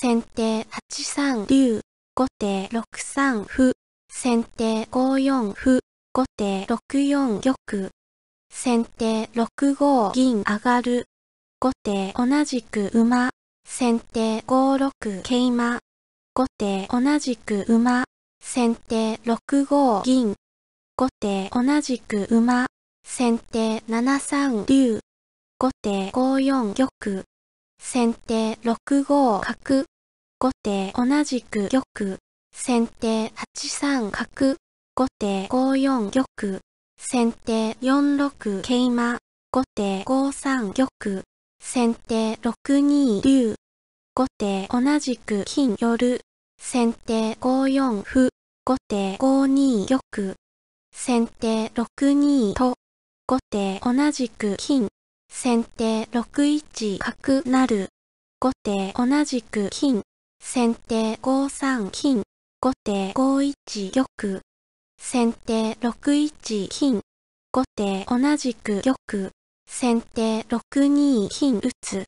先手8三竜、後手6三歩、先手5四歩、後手6四玉、先手6五銀上がる、後手同じく馬、先手5六桂馬、後手同じく馬、先手6五銀、後手同じく馬、先手7三竜、後手5四玉、先手6五角、後手同じく玉、先手8三角、後手5四玉、先手4六桂馬、後手5三玉、先手6二竜、後手同じく金寄、先手5四歩、後手5二玉、先手6二と、後手同じく金、先手6一角なる、後手同じく金、先手5三金、後手5一玉。先手6一金、後手同じく玉。先手6二金打つ。